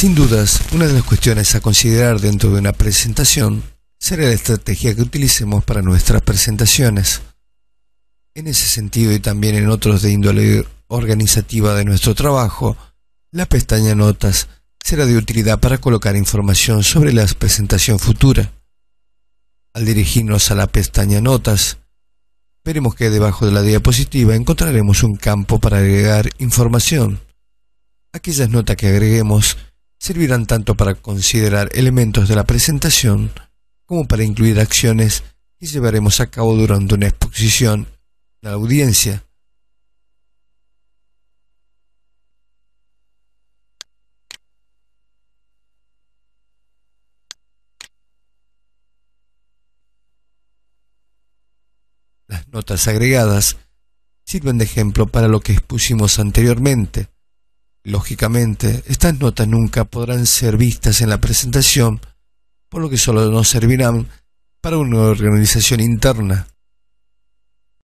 Sin dudas, una de las cuestiones a considerar dentro de una presentación será la estrategia que utilicemos para nuestras presentaciones. En ese sentido y también en otros de índole organizativa de nuestro trabajo, la pestaña Notas será de utilidad para colocar información sobre la presentación futura. Al dirigirnos a la pestaña Notas, veremos que debajo de la diapositiva encontraremos un campo para agregar información. Aquellas notas que agreguemos servirán tanto para considerar elementos de la presentación como para incluir acciones que llevaremos a cabo durante una exposición la audiencia. Las notas agregadas sirven de ejemplo para lo que expusimos anteriormente Lógicamente, estas notas nunca podrán ser vistas en la presentación, por lo que solo nos servirán para una organización interna